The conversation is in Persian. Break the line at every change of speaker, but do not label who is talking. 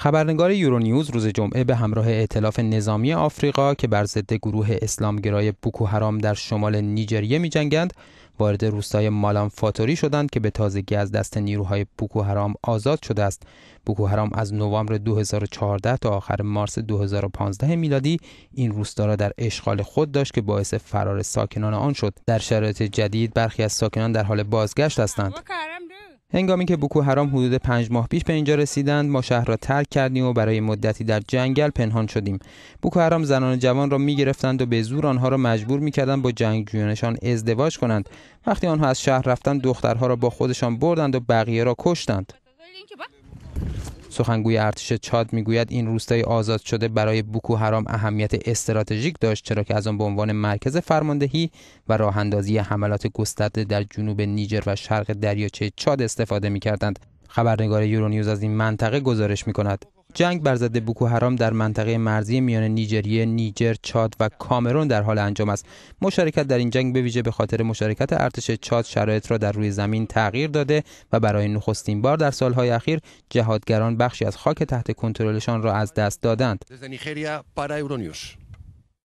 خبرنگار یورونیوز روز جمعه به همراه ائتلاف نظامی آفریقا که بر ضد گروه اسلامگرای بوکو حرام در شمال نیجریه میجنگند وارد روستای مالام فاتوری شدند که به تازگی از دست نیروهای بوکو حرام آزاد شده است. بوکو حرام از نوامبر 2014 تا آخر مارس 2015 میلادی این روستا را در اشغال خود داشت که باعث فرار ساکنان آن شد. در شرایط جدید برخی از ساکنان در حال بازگشت هستند. هنگامی که بوکو حرام حدود پنج ماه پیش به اینجا رسیدند ما شهر را ترک کردیم و برای مدتی در جنگل پنهان شدیم بوکو حرام زنان جوان را می گرفتند و به زور آنها را مجبور می کردند با جنگجویانشان ازدواج کنند وقتی آنها از شهر رفتند دخترها را با خودشان بردند و بقیه را کشتند سخنگوی ارتش چاد میگوید این روستای آزاد شده برای بوکو حرام اهمیت استراتژیک داشت چرا که از آن به عنوان مرکز فرماندهی و راهاندازی حملات گسترده در جنوب نیجر و شرق دریاچه چاد استفاده میکردند خبرنگار یورونیوز از این منطقه گزارش میکند جنگ بر ضد بوکو حرام در منطقه مرزی میان نیجریه، نیجر، چاد و کامرون در حال انجام است. مشارکت در این جنگ به ویژه به خاطر مشارکت ارتش چاد شرایط را در روی زمین تغییر داده و برای نخستین بار در سالهای اخیر جهادگران بخشی از خاک تحت کنترلشان را از دست دادند.